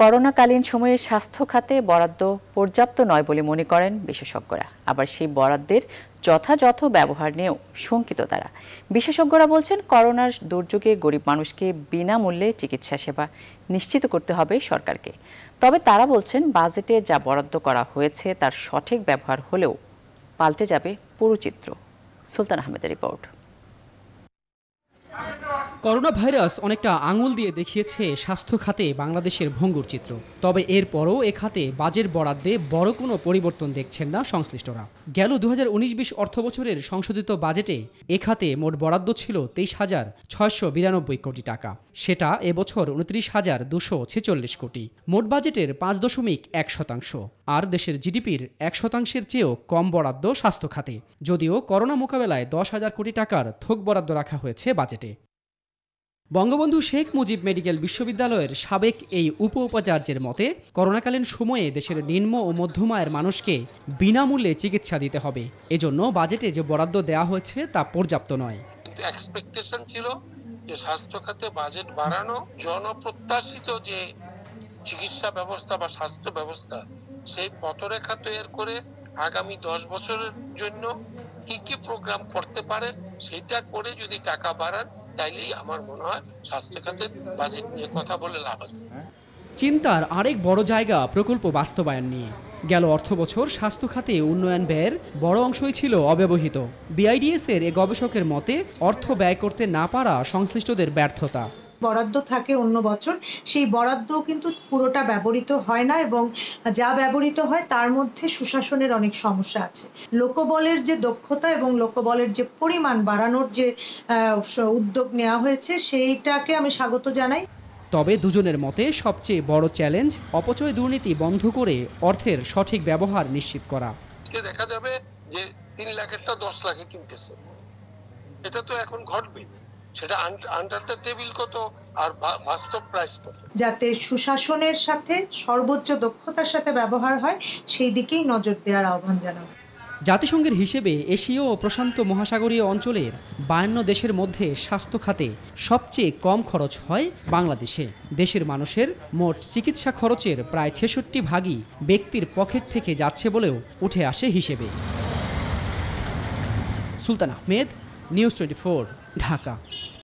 করোনাকালীন সময়ে স্বাস্থ্য খাতে বরাদ্দ পর্যাপ্ত নয় বলে মনে করেন বিশেষজ্ঞরা আবার সেই বরাদ্দের যথাযথ ব্যবহার নিয়েও শঙ্কিত তারা বিশেষজ্ঞরা বলছেন করোনার দুর্যোগে গরিব মানুষকে বিনামূল্যে চিকিৎসা সেবা নিশ্চিত করতে হবে সরকারকে তবে তারা বলছেন বাজেটে যা বরাদ্দ করা হয়েছে তার সঠিক ব্যবহার হলেও পাল্টে যাবে পুরুচিত্র সুলতান আহমেদের রিপোর্ট করোনা ভাইরাস অনেকটা আঙুল দিয়ে দেখিয়েছে স্বাস্থ্য খাতে বাংলাদেশের ভঙ্গুর চিত্র তবে এরপরও এ খাতে বাজেট বরাদ্দে বড় কোনো পরিবর্তন দেখছেন না সংশ্লিষ্টরা গেল দু হাজার উনিশ বিশ অর্থ বছরের সংশোধিত বাজেটে এ খাতে মোট বরাদ্দ ছিল তেইশ হাজার ছয়শো বিরানব্বই কোটি টাকা সেটা এবছর উনত্রিশ হাজার দুশো ছেচল্লিশ কোটি মোট বাজেটের পাঁচ দশমিক এক শতাংশ আর দেশের জিডিপির এক শতাংশের চেয়েও কম বরাদ্দ স্বাস্থ্য খাতে যদিও করোনা মোকাবেলায় দশ হাজার কোটি টাকার থোক বরাদ্দ রাখা হয়েছে বাজেটে বঙ্গবন্ধু শেখ মুজিব মেডিকেল বিশ্ববিদ্যালয়ের সাবেক এই উপ উপাচার্যের মতে করোনাকালীন সময়ে দেশের নিম্ন ও মধ্যম আয়ের মানুষকে বিনামূল্যে চিকিৎসা দিতে হবে এজন্য বাজেটে যে বরাদ্দ দেওয়া হয়েছে তা পর্যাপ্ত নয় কিন্তু এক্সপেকটেশন ছিল যে স্বাস্থ্য খাতে বাজেট বাড়ানো জনপ্রত্যাশিত যে চিকিৎসা ব্যবস্থা বা স্বাস্থ্য ব্যবস্থা সেই পথরেখা তৈরি করে আগামী দশ বছরের জন্য কি কি প্রোগ্রাম করতে পারে সেটা করে যদি টাকা বাড়ান তাইলেই আমার মনে হয় স্বাস্থ্য খাতের বাজেট নিয়ে কথা বলে লাভ আছে চিন্তার আরেক বড় জায়গা প্রকল্প বাস্তবায়ন নিয়ে গেল অর্থ বছর স্বাস্থ্য খাতে উন্নয়ন ব্যয়ের বড় অংশই ছিল অব্যবহিত বিআইডিএস এর এ গবেষকের মতে অর্থ ব্যয় করতে না পারা সংশ্লিষ্টদের ব্যর্থতা বরাদ্দ থাকে অন্য বছর সেই বরাদ্দও কিন্তু পুরোটা ব্যবহৃত হয় না এবং যা ব্যবহৃত হয় তার মধ্যে সুশাসনের অনেক সমস্যা আছে লোকবলের যে দক্ষতা এবং লোকবলের যে পরিমাণ বাড়ানোর যে উদ্যোগ নেওয়া হয়েছে সেইটাকে আমি স্বাগত জানাই তবে দুজনের মতে সবচেয়ে বড় চ্যালেঞ্জ অপচয় দুর্নীতি বন্ধ করে অর্থের সঠিক ব্যবহার নিশ্চিত করা দেখা যাবে যে তিন লাখেরটা দশ লাখে কিনতেছে এটা তো এখন ঘটবে সেটা আন্ডার দ্য টেবিল কত আর বাস্তব প্রাইস কত যাতে সুশাসনের সাথে সর্বোচ্চ দক্ষতার সাথে ব্যবহার হয় সেই দিকেই নজর দেওয়ার আহ্বান জানাবো জাতিসংঘের হিসেবে এশীয় ও প্রশান্ত মহাসাগরীয় অঞ্চলের বায়ান্ন দেশের মধ্যে স্বাস্থ্য খাতে সবচেয়ে কম খরচ হয় বাংলাদেশে দেশের মানুষের মোট চিকিৎসা খরচের প্রায় ছেষট্টি ভাগই ব্যক্তির পকেট থেকে যাচ্ছে বলেও উঠে আসে হিসেবে সুলতান আহমেদ নিউজ টোয়েন্টি ঢাকা